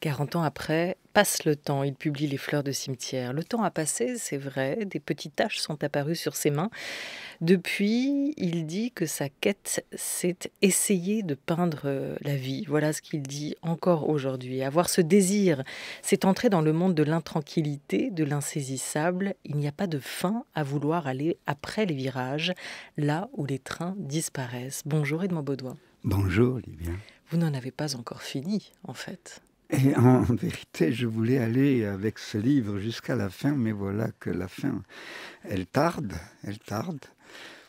40 ans après, passe le temps, il publie Les fleurs de cimetière. Le temps a passé, c'est vrai, des petites taches sont apparues sur ses mains. Depuis, il dit que sa quête, c'est essayer de peindre euh, la vie. Voilà ce qu'il dit encore aujourd'hui. Avoir ce désir, c'est entrer dans le monde de l'intranquillité, de l'insaisissable. Il n'y a pas de fin à vouloir aller après les virages, là où les trains disparaissent. Bonjour Edmond Baudouin. Bonjour Olivier. Vous n'en avez pas encore fini, en fait. Et en vérité, je voulais aller avec ce livre jusqu'à la fin, mais voilà que la fin, elle tarde, elle tarde.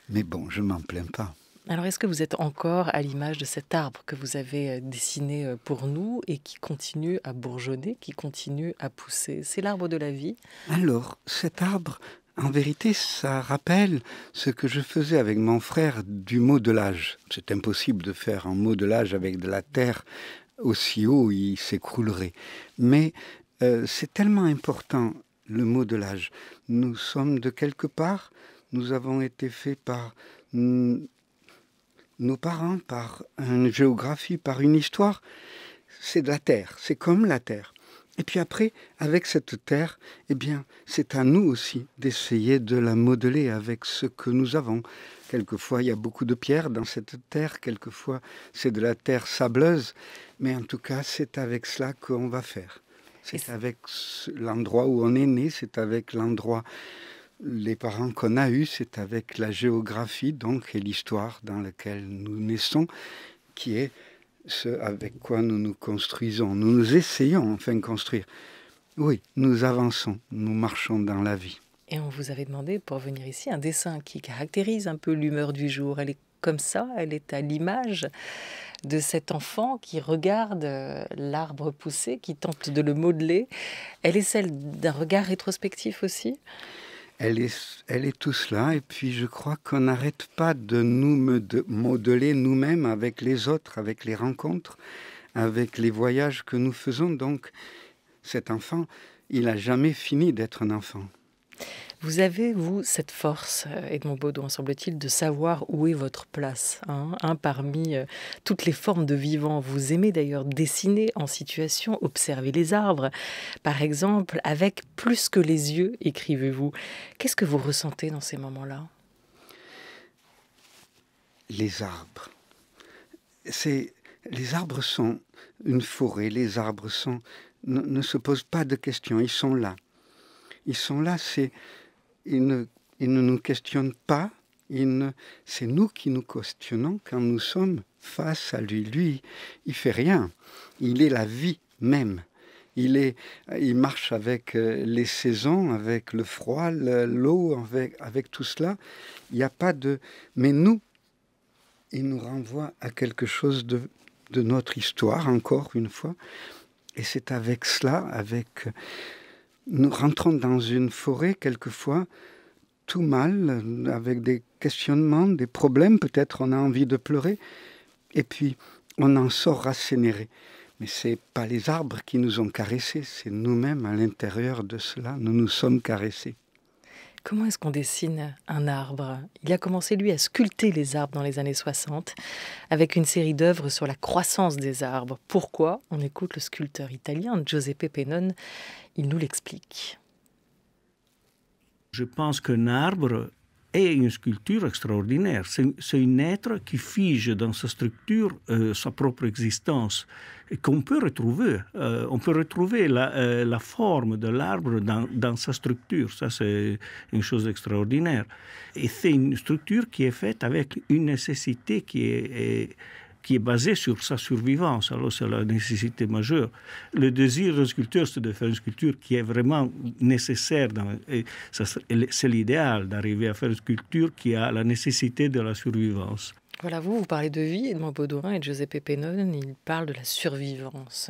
Mais bon, je m'en plains pas. Alors, est-ce que vous êtes encore à l'image de cet arbre que vous avez euh, dessiné euh, pour nous et qui continue à bourgeonner, qui continue à pousser C'est l'arbre de la vie Alors, cet arbre, en vérité, ça rappelle ce que je faisais avec mon frère du modelage. C'est impossible de faire un modelage avec de la terre aussi haut, il s'écroulerait. Mais euh, c'est tellement important le mot de l'âge. Nous sommes de quelque part, nous avons été faits par nos parents, par une géographie, par une histoire. C'est de la terre, c'est comme la terre. Et puis après, avec cette terre, eh bien, c'est à nous aussi d'essayer de la modeler avec ce que nous avons, Quelquefois, il y a beaucoup de pierres dans cette terre, quelquefois, c'est de la terre sableuse, mais en tout cas, c'est avec cela qu'on va faire. C'est avec l'endroit où on est né, c'est avec l'endroit, les parents qu'on a eus, c'est avec la géographie, donc, et l'histoire dans laquelle nous naissons, qui est ce avec quoi nous nous construisons. Nous nous essayons enfin de construire. Oui, nous avançons, nous marchons dans la vie. Et on vous avait demandé pour venir ici un dessin qui caractérise un peu l'humeur du jour. Elle est comme ça, elle est à l'image de cet enfant qui regarde euh, l'arbre pousser, qui tente de le modeler. Elle est celle d'un regard rétrospectif aussi elle est, elle est tout cela, et puis je crois qu'on n'arrête pas de nous modeler nous-mêmes avec les autres, avec les rencontres, avec les voyages que nous faisons. Donc cet enfant, il n'a jamais fini d'être un enfant. Vous avez, vous, cette force, euh, Edmond Baudouin, semble-t-il, de savoir où est votre place, hein, parmi euh, toutes les formes de vivant. Vous aimez d'ailleurs dessiner en situation, observer les arbres, par exemple, avec plus que les yeux, écrivez-vous. Qu'est-ce que vous ressentez dans ces moments-là Les arbres. C'est les arbres sont une forêt, les arbres sont, ne, se posent pas de questions, ils sont là. Ils sont là, c'est il ne, il ne nous questionne pas, c'est nous qui nous questionnons quand nous sommes face à lui. Lui, il fait rien. Il est la vie même. Il, est, il marche avec euh, les saisons, avec le froid, l'eau, avec, avec tout cela. Il n'y a pas de... Mais nous, il nous renvoie à quelque chose de, de notre histoire, encore une fois. Et c'est avec cela, avec nous rentrons dans une forêt quelquefois tout mal, avec des questionnements, des problèmes, peut-être on a envie de pleurer, et puis on en sort rassénéré. Mais ce n'est pas les arbres qui nous ont caressés, c'est nous-mêmes à l'intérieur de cela, nous nous sommes caressés. Comment est-ce qu'on dessine un arbre Il a commencé, lui, à sculpter les arbres dans les années 60 avec une série d'œuvres sur la croissance des arbres. Pourquoi On écoute le sculpteur italien Giuseppe Pennone. Il nous l'explique. Je pense qu'un arbre est une sculpture extraordinaire. C'est un être qui fige dans sa structure eh, sa propre existence, eh, qu'on peut retrouver. Eh, on peut retrouver la, forme de l'arbre dans, sa structure. Ça, c'est une chose extraordinaire. Et c'est une structure qui est faite avec une nécessité qui est qui est basé sur sa survivance. Alors c'est la nécessité majeure. Le désir d'un sculpteur, c'est de faire une sculpture qui est vraiment nécessaire. c'est l'idéal d'arriver à faire une sculpture qui a la nécessité de la survivance. Voilà, vous, vous parlez de vie, Edmond Baudouin et Giuseppe Pennon, ils parlent de la survivance.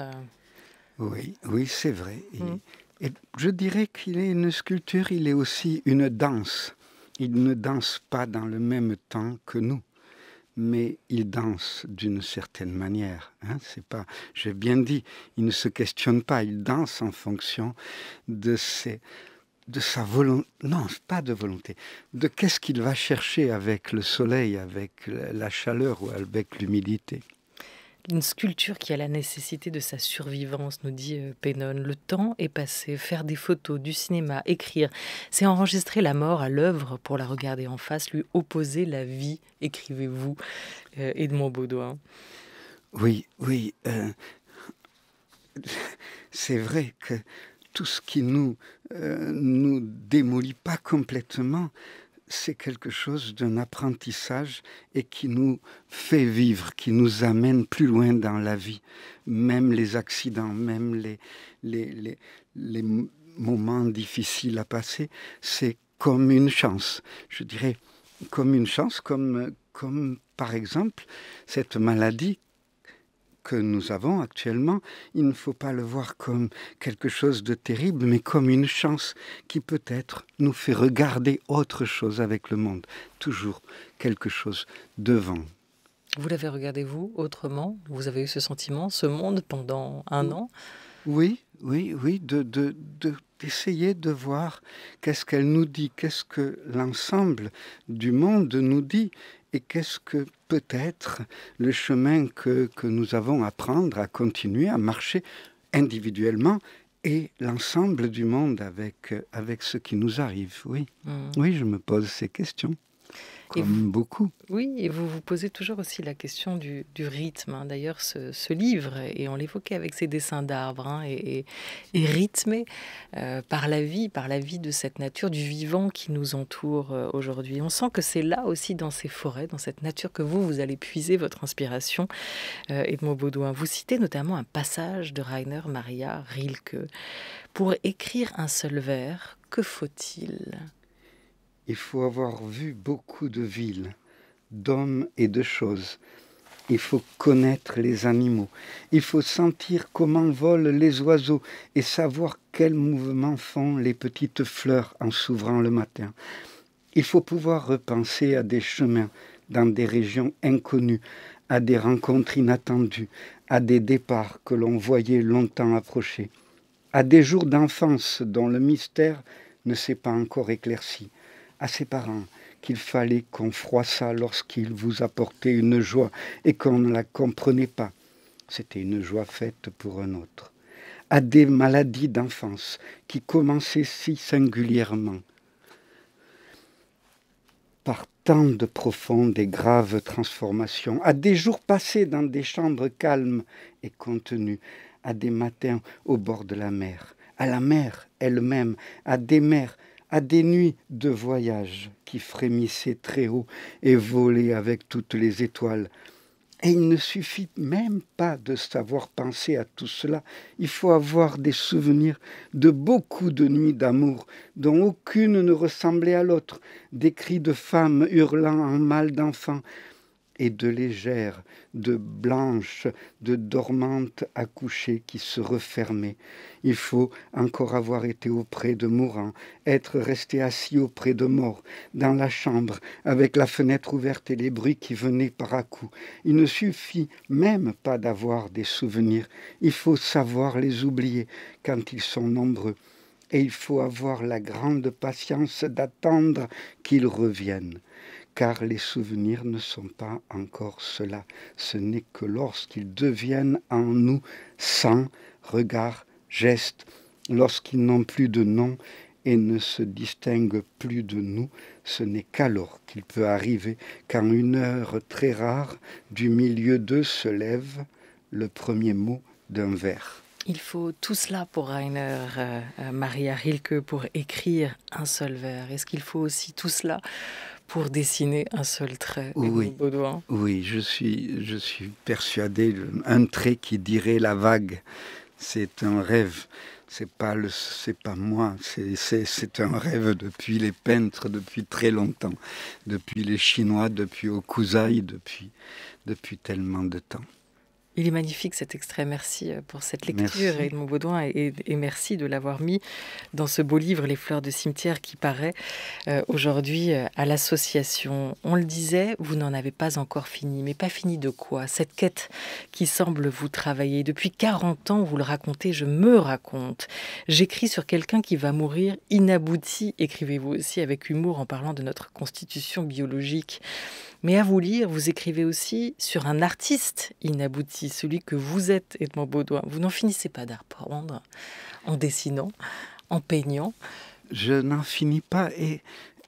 Oui, oui, c'est vrai. Hmm. et je dirais qu'il est une sculpture, il est aussi une danse. Il ne danse pas dans le même temps que nous mais il danse d'une certaine manière. Hein, pas, j'ai bien dit, il ne se questionne pas, il danse en fonction de de sa volonté, non, pas de volonté, de qu'est-ce qu'il va chercher avec le soleil, avec la chaleur ou avec l'humidité une sculpture qui a la nécessité de sa survivance, nous dit euh, Pennon. Le temps est passé, faire des photos, du cinéma, écrire, c'est enregistrer la mort à l'œuvre pour la regarder en face, lui opposer la vie, écrivez-vous, euh, Edmond Baudouin. Oui, oui, euh, c'est vrai que tout ce qui nous, nous démolit pas complètement, c'est quelque chose d'un apprentissage et qui nous fait vivre, qui nous amène plus loin dans la vie. Même les accidents, même les, moments difficiles à passer, c'est comme une chance. Je dirais comme une chance, comme, comme par exemple cette maladie que nous avons actuellement, il ne faut pas le voir comme quelque chose de terrible, mais comme une chance qui peut-être nous fait regarder autre chose avec le monde, toujours quelque chose devant. Vous l'avez regardé, vous, autrement Vous avez eu ce sentiment, ce monde, pendant un an Oui, oui, oui, de, d'essayer de voir qu'est-ce qu'elle nous dit, qu'est-ce que l'ensemble du monde nous dit, et qu'est-ce que peut-être le chemin que, que nous avons à prendre, à continuer à marcher individuellement et l'ensemble du monde avec, avec ce qui nous arrive. Oui, mmh. oui je me pose ces questions. Comme beaucoup. Oui, et vous vous posez toujours aussi la question du, rythme. Hein. D'ailleurs, ce, livre, et on l'évoquait avec ses dessins d'arbres, hein, est, rythmé euh, par la vie, par la vie de cette nature, du vivant qui nous entoure euh, aujourd'hui. On sent que c'est là aussi, dans ces forêts, dans cette nature, que vous, vous allez puiser votre inspiration. Euh, Edmond Baudouin, vous citez notamment un passage de Rainer Maria Rilke. Pour écrire un seul vers, que faut-il il faut avoir vu beaucoup de villes, d'hommes et de choses. Il faut connaître les animaux. Il faut sentir comment volent les oiseaux et savoir quels mouvements font les petites fleurs en s'ouvrant le matin. Il faut pouvoir repenser à des chemins dans des régions inconnues, à des rencontres inattendues, à des départs que l'on voyait longtemps approcher, à des jours d'enfance dont le mystère ne s'est pas encore éclairci à ses parents qu'il fallait qu'on froissât lorsqu'il vous apportait une joie et qu'on ne la comprenait pas. C'était une joie faite pour un autre. À des maladies d'enfance qui commençaient si singulièrement par tant de profondes et graves transformations, à des jours passés dans des chambres calmes et contenues, à des matins au bord de la mer, à la mer elle-même, à des mers à des nuits de voyage qui frémissaient très haut et volaient avec toutes les étoiles. Et il ne suffit même pas de savoir penser à tout cela, il faut avoir des souvenirs de beaucoup de nuits d'amour, dont aucune ne ressemblait à l'autre, des cris de femmes hurlant en mal d'enfant, et de légère, de blanches, de dormantes accouchées qui se refermaient. Il faut encore avoir été auprès de mourants, être resté assis auprès de morts, dans la chambre, avec la fenêtre ouverte et les bruits qui venaient par à coup. Il ne suffit même pas d'avoir des souvenirs, il faut savoir les oublier quand ils sont nombreux et il faut avoir la grande patience d'attendre qu'ils reviennent car les souvenirs ne sont pas encore cela. Ce n'est que lorsqu'ils deviennent en nous sans regard, geste, lorsqu'ils n'ont plus de nom et ne se distinguent plus de nous, ce n'est qu'alors qu'il peut arriver qu'en une heure très rare, du milieu d'eux se lève le premier mot d'un vers. Il faut tout cela pour Rainer heure euh, Maria Rilke pour écrire un seul vers. Est-ce qu'il faut aussi tout cela pour dessiner un seul trait. Oui, oui je, suis, je suis persuadé, un trait qui dirait la vague, c'est un rêve. C'est pas le, c'est pas moi. C'est, un rêve depuis les peintres, depuis très longtemps, depuis les Chinois, depuis Okuzai, depuis, depuis tellement de temps. Il est magnifique cet extrait. Merci euh, pour cette lecture, Edmond Baudouin, et, merci de l'avoir mis dans ce beau livre, Les fleurs de cimetière, qui paraît euh, aujourd'hui euh, à l'association. On le disait, vous n'en avez pas encore fini, mais pas fini de quoi Cette quête qui semble vous travailler. Depuis 40 ans, vous le racontez, je me raconte. J'écris sur quelqu'un qui va mourir inabouti, écrivez-vous aussi avec humour en parlant de notre constitution biologique. Mais à vous lire, vous écrivez aussi sur un artiste inabouti celui que vous êtes, Edmond Baudouin. Vous n'en finissez pas d'apprendre en dessinant, en peignant. Je n'en finis pas et,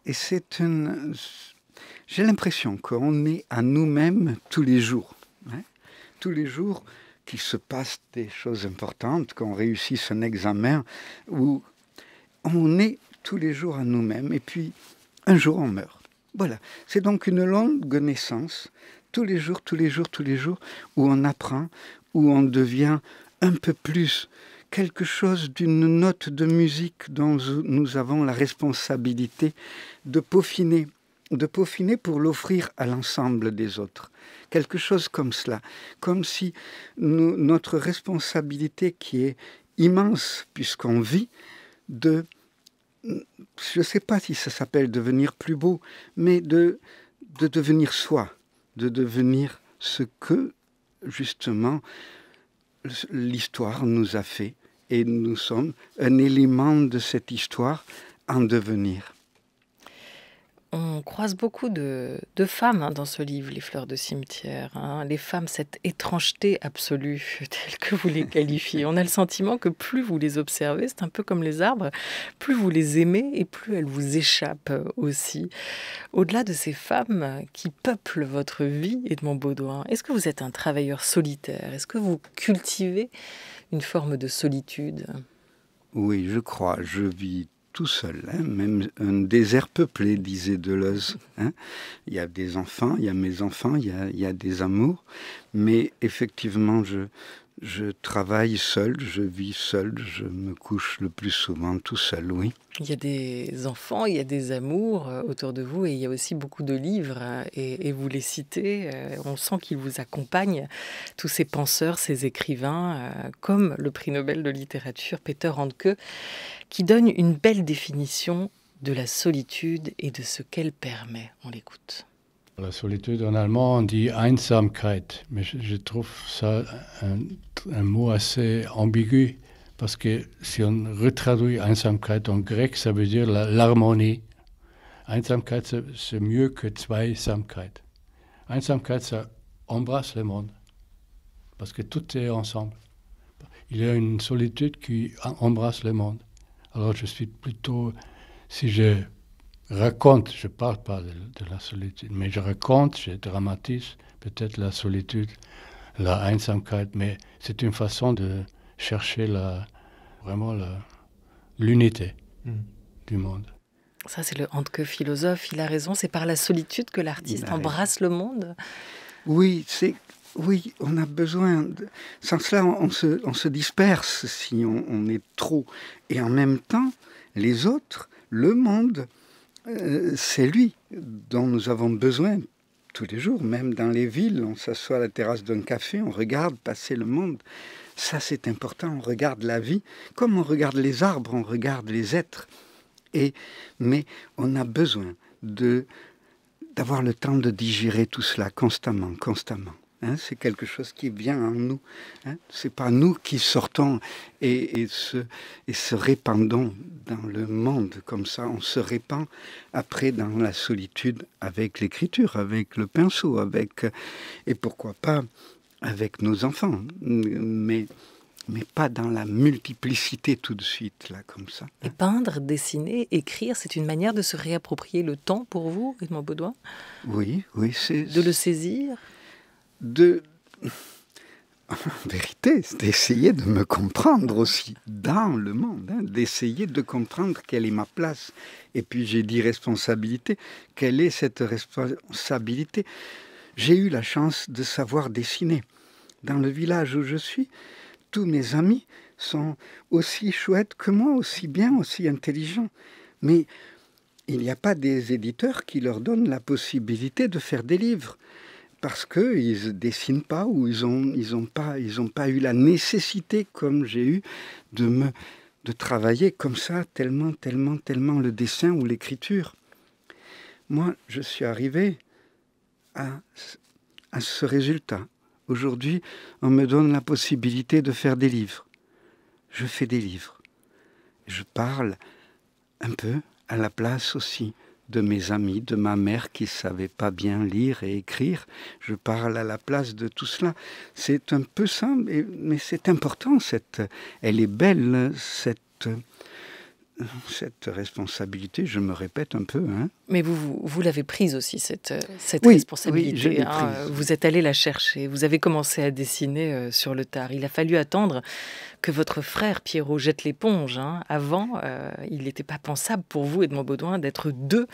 et c'est une... J'ai l'impression qu'on est à nous-mêmes tous les jours. Hein. tous les jours qu'il se passe des choses importantes, qu'on réussisse un examen, où on est tous les jours à nous-mêmes et puis un jour on meurt. Voilà, c'est donc une longue naissance tous les jours, tous les jours, tous les jours, où on apprend, où on devient un peu plus quelque chose d'une note de musique dont nous avons la responsabilité de peaufiner, de peaufiner pour l'offrir à l'ensemble des autres. Quelque chose comme cela, comme si notre responsabilité qui est immense puisqu'on vit, de, je ne sais pas si ça s'appelle devenir plus beau, mais de devenir soi de devenir ce que justement l'histoire nous a fait et nous sommes un élément de cette histoire en devenir on croise beaucoup de, femmes hein, dans ce livre, Les fleurs de cimetière. Hein. Les femmes, cette étrangeté absolue, telle que vous les qualifiez. On a le sentiment que plus vous les observez, c'est un peu comme les arbres, plus vous les aimez et plus elles vous échappent aussi. Au-delà de ces femmes qui peuplent votre vie, Edmond Baudouin, est-ce que vous êtes un travailleur solitaire Est-ce que vous cultivez une forme de solitude Oui, je crois. Je vis tout seul, hein, même un désert peuplé, disait Deleuze. Hein. Il y a des enfants, il y a mes enfants, il y a des amours, mais effectivement, je, je travaille seul, je vis seul, je me couche le plus souvent tout seul, oui. Il y a des enfants, il y a des amours euh, autour de vous et il y a aussi beaucoup de livres euh, et, vous les citez. Euh, on sent qu'ils vous accompagnent, tous ces penseurs, ces écrivains, comme le prix Nobel de littérature Peter Handke, qui donne une belle définition de la solitude et de ce qu'elle permet. On l'écoute. La solitude en allemand, on dit Einsamkeit, mais je, trouve ça un, mot assez ambigu, parce que si on retraduit Einsamkeit en grec, ça veut dire l'harmonie. Einsamkeit, c'est mieux que Zweisamkeit. Einsamkeit, ça embrasse le monde, parce que tout est ensemble. Il y a une solitude qui embrasse le monde. Alors je suis plutôt, si je raconte, je ne parle pas de, la solitude, mais je raconte, je dramatise peut-être la solitude, la Einsamkeit, mais c'est une façon de chercher la, vraiment l'unité hmm. du monde. Ça, c'est le Handke philosophe, il a raison, c'est par la solitude que l'artiste embrasse le monde. Oui, c'est oui, on a besoin. De... Sans cela, on se, on se disperse si on, est trop. Et en même temps, les autres, le monde, euh, c'est lui dont nous avons besoin tous les jours, même dans les villes. On s'assoit à la terrasse d'un café, on regarde passer le monde. Ça, c'est important. On regarde la vie comme on regarde les arbres, on regarde les êtres. Et, mais on a besoin d'avoir le temps de digérer tout cela constamment, constamment. Hein, c'est quelque chose qui vient en nous. Hein. C'est pas nous qui sortons et, et, se, répandons dans le monde comme ça. On se répand après dans la solitude avec l'écriture, avec le pinceau, avec et pourquoi pas avec nos enfants, mais mais pas dans la multiplicité tout de suite là comme ça. Hein. peindre, dessiner, écrire, c'est une manière de se réapproprier le temps pour vous, Edmond Baudouin. Oui, oui, c'est de le saisir de... En vérité, c'est d'essayer de me comprendre aussi dans le monde, hein, d'essayer de comprendre quelle est ma place. Et puis j'ai dit responsabilité. Quelle est cette responsabilité J'ai eu la chance de savoir dessiner. Dans le village où je suis, tous mes amis sont aussi chouettes que moi, aussi bien, aussi intelligents. Mais il n'y a pas des éditeurs qui leur donnent la possibilité de faire des livres parce qu'ils ne dessinent pas ou ils n'ont pas, pas eu la nécessité, comme j'ai eu, de, me, de travailler comme ça, tellement, tellement, tellement le dessin ou l'écriture. Moi, je suis arrivé à, à ce résultat. Aujourd'hui, on me donne la possibilité de faire des livres. Je fais des livres. Je parle un peu à la place aussi de mes amis, de ma mère qui ne savait pas bien lire et écrire. Je parle à la place de tout cela. C'est un peu simple, mais c'est important. Cette, elle est belle, cette cette responsabilité, je me répète un peu. Hein. Mais vous, vous, l'avez prise aussi, cette, euh, responsabilité. Hein. Vous êtes allé la chercher, vous avez commencé à dessiner euh, sur le tard. Il a fallu attendre que votre frère Pierrot jette l'éponge. Hein. Avant, euh, il n'était pas pensable pour vous, Edmond Baudouin, d'être deux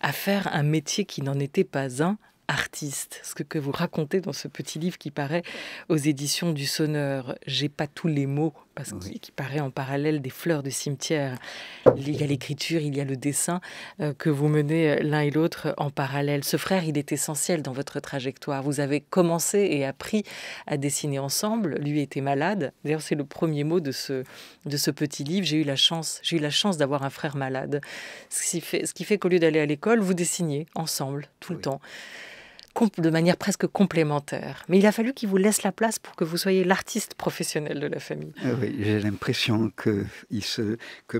à faire un métier qui n'en était pas un, artiste, ce que, vous racontez dans ce petit livre qui paraît aux éditions du Sonneur. J'ai pas tous les mots, parce qu'il qui paraît en parallèle des fleurs de cimetière. Il y a l'écriture, il y a le dessin euh, que vous menez euh, l'un et l'autre en parallèle. Ce frère, il est essentiel dans votre trajectoire. Vous avez commencé et appris à dessiner ensemble. Lui était malade. D'ailleurs, c'est le premier mot de ce, de ce petit livre. J'ai eu la chance, j'ai eu la chance d'avoir un frère malade. Ce qui fait, qu'au lieu d'aller à l'école, vous dessinez ensemble tout le temps de manière presque complémentaire. Mais il a fallu qu'il vous laisse la place pour que vous soyez l'artiste professionnel de la famille. Euh, oui, j'ai l'impression que,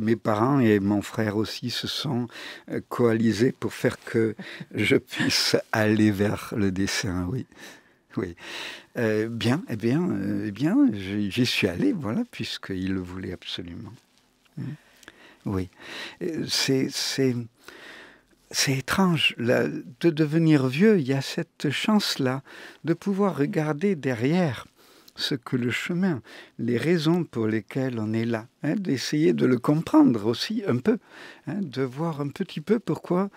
mes parents et mon frère aussi se sont euh, coalisés pour faire que je puisse aller vers le dessin, oui. Oui. Euh, bien, eh bien, eh bien j'y suis allé, voilà, puisqu'il le voulait absolument. Hein. Oui. C'est c'est étrange là, de devenir vieux, il y a cette chance-là de pouvoir regarder derrière ce que le chemin, les raisons pour lesquelles on est là, hein, d'essayer de le comprendre aussi un peu, hein, de voir un petit peu pourquoi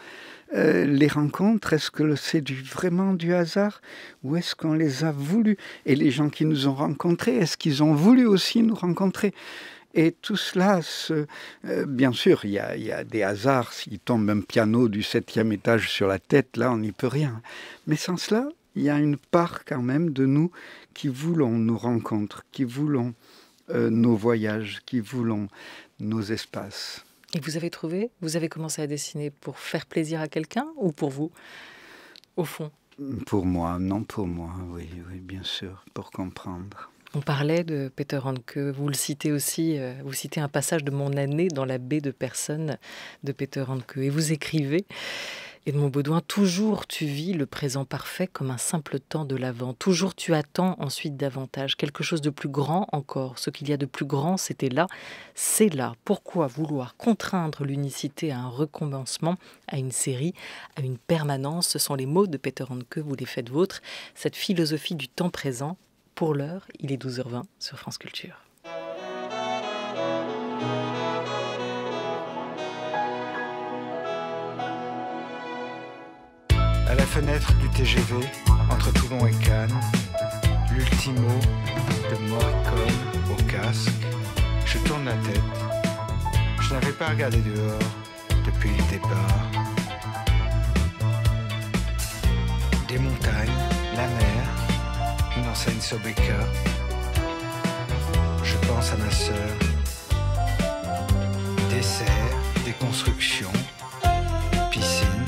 euh, les rencontres, est-ce que c'est du, vraiment du hasard ou est-ce qu'on les a voulu Et les gens qui nous ont rencontrés, est-ce qu'ils ont voulu aussi nous rencontrer et tout cela, euh, bien sûr, il y, a, des hasards. S'il tombe un piano du septième étage sur la tête, là, on n'y peut rien. Mais sans cela, il y a une part quand même de nous qui voulons nos rencontres, qui voulons euh, nos voyages, qui voulons nos espaces. Et vous avez trouvé Vous avez commencé à dessiner pour faire plaisir à quelqu'un ou pour vous, au fond Pour moi, non pour moi, oui, oui, bien sûr, pour comprendre. On parlait de Peter Handke. vous le citez aussi, euh, vous citez un passage de mon année dans la baie de personnes de Peter Handke. et vous écrivez. Et de mon Baudouin, toujours tu vis le présent parfait comme un simple temps de l'avant. Toujours tu attends ensuite davantage, quelque chose de plus grand encore. Ce qu'il y a de plus grand, c'était là, c'est là. Pourquoi vouloir contraindre l'unicité à un recommencement, à une série, à une permanence Ce sont les mots de Peter Handke. vous les faites vôtres. Cette philosophie du temps présent, pour l'heure, il est 12h20 sur France Culture. À la fenêtre du TGV, entre Toulon et Cannes, l'ultimo de Morricone au casque, je tourne la tête. Je n'avais pas regardé dehors depuis le départ. Des montagnes, la mer, pense à Je pense à ma sœur. Dessert, déconstruction, piscine,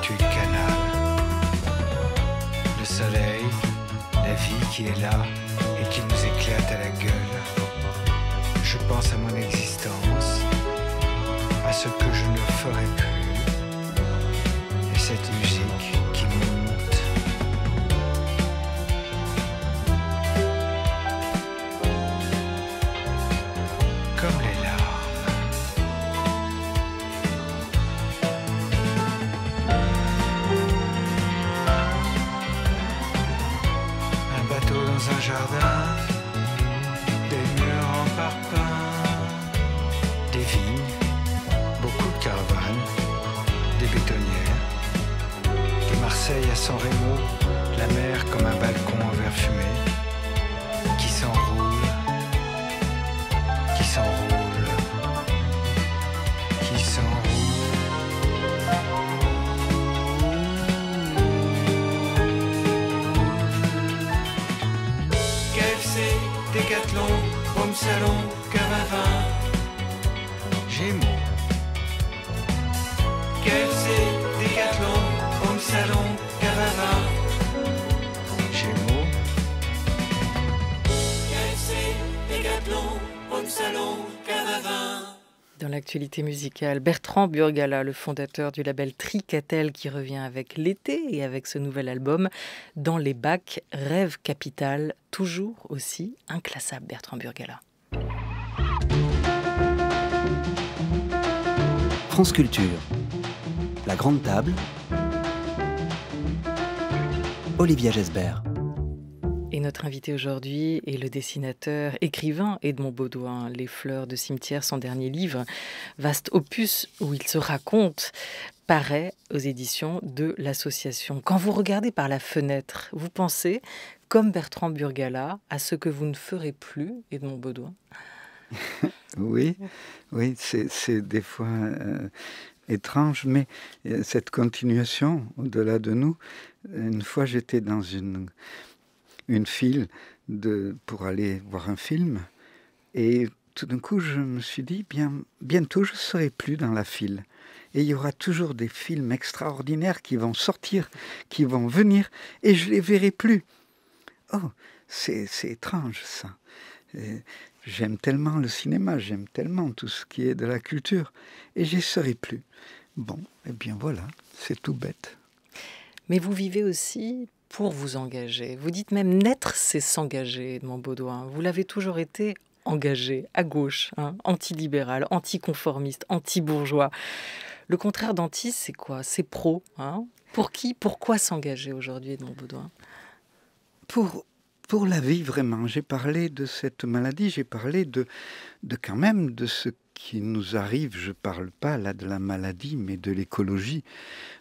tu canal. Le soleil, la vie qui est là et qui nous éclate à la gueule. Je pense à mon existence, à ce que je ne ferai plus. Et cette nuit Dans l'actualité musicale, Bertrand Burgala, le fondateur du label Tricatel, qui revient avec l'été et avec ce nouvel album, Dans les bacs, Rêve Capital, toujours aussi inclassable, Bertrand Burgala. France Culture, la grande table, Olivia Gesbert. Et notre invité aujourd'hui est le dessinateur, écrivain Edmond Baudouin, Les fleurs de cimetière, son dernier livre, vaste opus où il se raconte, paraît aux éditions de l'association. Quand vous regardez par la fenêtre, vous pensez, comme Bertrand Burgala, à ce que vous ne ferez plus, Edmond Baudouin Oui, oui, c'est des fois... Euh, étrange, mais euh, cette continuation au-delà de nous, une fois j'étais dans une une file de, pour aller voir un film. Et tout d'un coup, je me suis dit, bien, bientôt, je ne serai plus dans la file. Et il y aura toujours des films extraordinaires qui vont sortir, qui vont venir, et je ne les verrai plus. Oh, c'est étrange ça. Euh, j'aime tellement le cinéma, j'aime tellement tout ce qui est de la culture, et je serai plus. Bon, eh bien voilà, c'est tout bête. Mais vous vivez aussi pour vous engager. Vous dites même naître, c'est s'engager, Edmond Baudouin. Vous l'avez toujours été engagé, à gauche, anti-libéral, hein, antilibéral, anticonformiste, anti-bourgeois. Le contraire d'anti, c'est quoi C'est pro. Hein pour qui, pourquoi s'engager aujourd'hui, Edmond Baudouin pour, pour la vie, vraiment. J'ai parlé de cette maladie, j'ai parlé de, de quand même de ce qui nous arrive. Je ne parle pas là de la maladie, mais de l'écologie.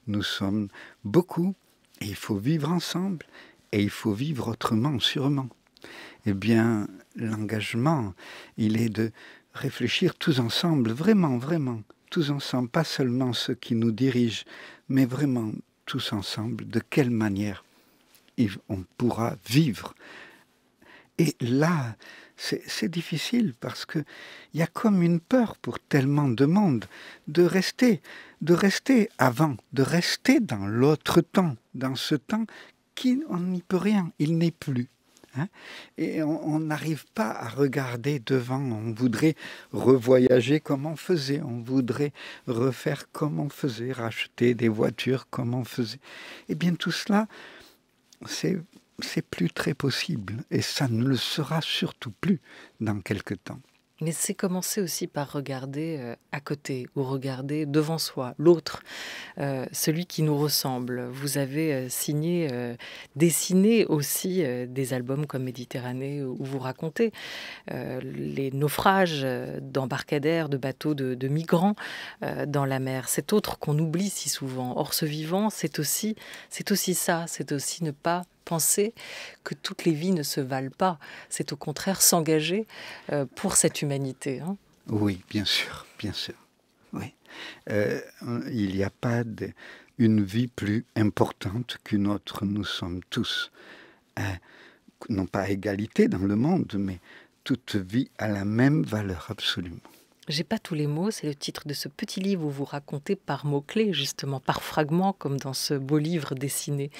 Nous sommes beaucoup il faut vivre ensemble et il faut vivre autrement, sûrement. Eh bien, l'engagement, il est de réfléchir tous ensemble, vraiment, vraiment, tous ensemble, pas seulement ceux qui nous dirigent, mais vraiment tous ensemble, de quelle manière on pourra vivre. Et là, c'est difficile parce qu'il y a comme une peur pour tellement de monde de rester, de rester avant, de rester dans l'autre temps, dans ce temps qui, on n'y peut rien, il n'est plus. Hein. et on n'arrive pas à regarder devant, on voudrait revoyager comme on faisait, on voudrait refaire comme on faisait, racheter des voitures comme on faisait. Eh bien tout cela, c'est c'est plus très possible et ça ne le sera surtout plus dans quelque temps. Mais c'est commencer aussi par regarder euh, à côté ou regarder devant soi, l'autre, euh, celui qui nous ressemble. Vous avez euh, signé, dessiné aussi des albums comme Méditerranée où vous racontez les naufrages d'embarcadères, de bateaux, de, migrants dans la mer. Cet autre qu'on oublie si souvent. Or, ce vivant, c'est aussi, c'est aussi ça, c'est aussi ne pas penser que toutes les vies ne se valent pas. C'est au contraire s'engager euh, pour cette humanité. Hein. Oui, bien sûr, bien sûr. Oui. Euh, il n'y a pas de, une vie plus importante qu'une autre. Nous sommes tous, euh, non pas à égalité dans le monde, mais toute vie a la même valeur absolument. J'ai pas tous les mots, c'est le titre de ce petit livre où vous racontez par mots-clés, justement, par fragments, comme dans ce beau livre dessiné.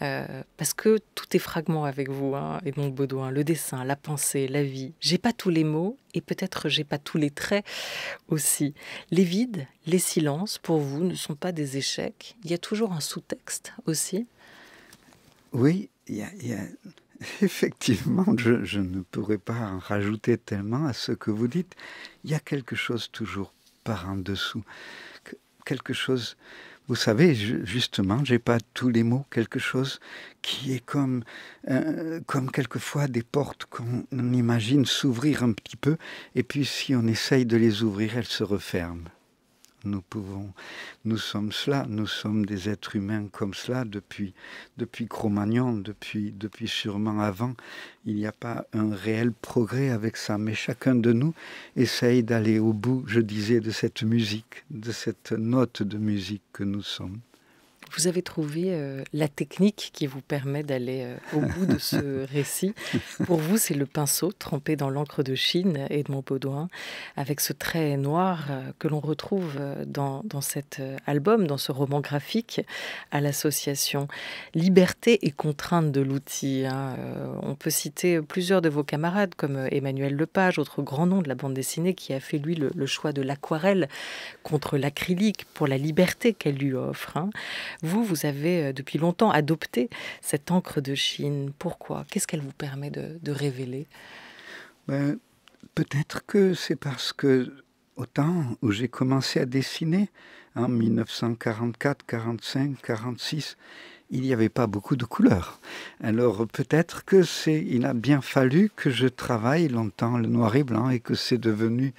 Euh, parce que tout est fragment avec vous, hein, Edmond Baudouin, le dessin, la pensée, la vie. J'ai pas tous les mots et peut-être j'ai pas tous les traits aussi. Les vides, les silences, pour vous, ne sont pas des échecs. Il y a toujours un sous-texte aussi. Oui, il y a Effectivement, je, ne pourrais pas en rajouter tellement à ce que vous dites. Il y a quelque chose toujours par en dessous. Quelque chose, vous savez, je, justement, j'ai pas tous les mots, quelque chose qui est comme, euh, comme quelquefois des portes qu'on imagine s'ouvrir un petit peu, et puis si on essaye de les ouvrir, elles se referment. Nous pouvons, nous sommes cela, nous sommes des êtres humains comme cela depuis, depuis Cro-Magnon, depuis, depuis sûrement avant. Il n'y a pas un réel progrès avec ça, mais chacun de nous essaye d'aller au bout, je disais, de cette musique, de cette note de musique que nous sommes vous avez trouvé euh, la technique qui vous permet d'aller euh, au bout de ce récit. Pour vous, c'est le pinceau trempé dans l'encre de Chine, et de Baudouin, avec ce trait noir euh, que l'on retrouve dans, cet album, dans ce roman graphique, à l'association Liberté et contrainte de l'outil. Hein. on peut citer plusieurs de vos camarades, comme Emmanuel Lepage, autre grand nom de la bande dessinée, qui a fait, lui, le, choix de l'aquarelle contre l'acrylique pour la liberté qu'elle lui offre. Hein. Vous, vous avez euh, depuis longtemps adopté cette encre de Chine. Pourquoi Qu'est-ce qu'elle vous permet de, révéler ben, Peut-être que c'est parce que, au temps où j'ai commencé à dessiner, en 1944, 45, 46, il n'y avait pas beaucoup de couleurs. Alors peut-être que c'est, il a bien fallu que je travaille longtemps le noir et blanc et que c'est devenu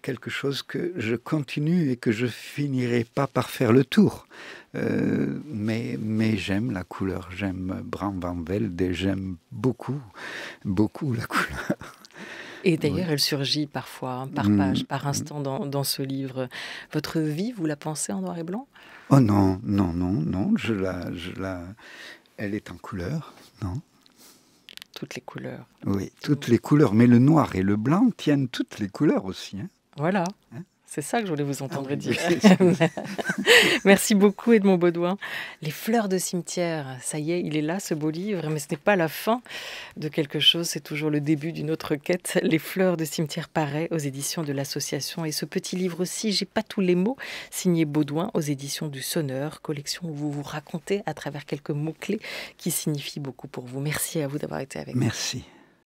quelque chose que je continue et que je finirai pas par faire le tour. Euh, mais mais j'aime la couleur, j'aime Bram Van Velde et j'aime beaucoup, beaucoup la couleur. Et d'ailleurs, elle surgit parfois, hein, par page, mm. par instant dans, ce livre. Votre vie, vous la pensez en noir et blanc Oh non, non, non, non, je la, je la... Elle est en couleur, non Toutes les couleurs. Oui, toutes les couleurs. Mais le noir et le blanc tiennent toutes les couleurs aussi. Hein. voilà. Hein c'est ça que je voulais vous entendre ah dire. Merci beaucoup Edmond Baudouin. Les fleurs de cimetière, ça y est, il est là ce beau livre, mais ce n'est pas la fin de quelque chose, c'est toujours le début d'une autre quête. Les fleurs de cimetière paraît aux éditions de l'association et ce petit livre aussi, j'ai pas tous les mots, signé Baudouin aux éditions du Sonneur, collection où vous vous racontez à travers quelques mots-clés qui signifient beaucoup pour vous. Merci à vous d'avoir été avec Merci.